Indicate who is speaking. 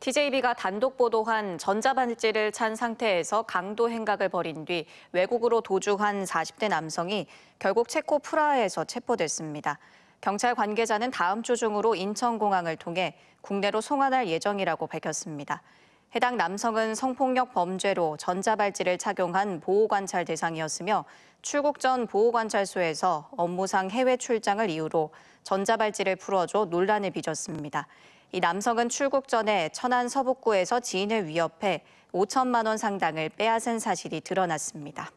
Speaker 1: TJB가 단독 보도한 전자반지를 찬 상태에서 강도 행각을 벌인 뒤 외국으로 도주한 40대 남성이 결국 체코 프라하에서 체포됐습니다. 경찰 관계자는 다음 주 중으로 인천공항을 통해 국내로 송환할 예정이라고 밝혔습니다. 해당 남성은 성폭력 범죄로 전자발찌를 착용한 보호관찰 대상이었으며 출국 전 보호관찰소에서 업무상 해외 출장을 이유로 전자발찌를 풀어줘 논란을 빚었습니다. 이 남성은 출국 전에 천안 서북구에서 지인을 위협해 5천만 원 상당을 빼앗은 사실이 드러났습니다.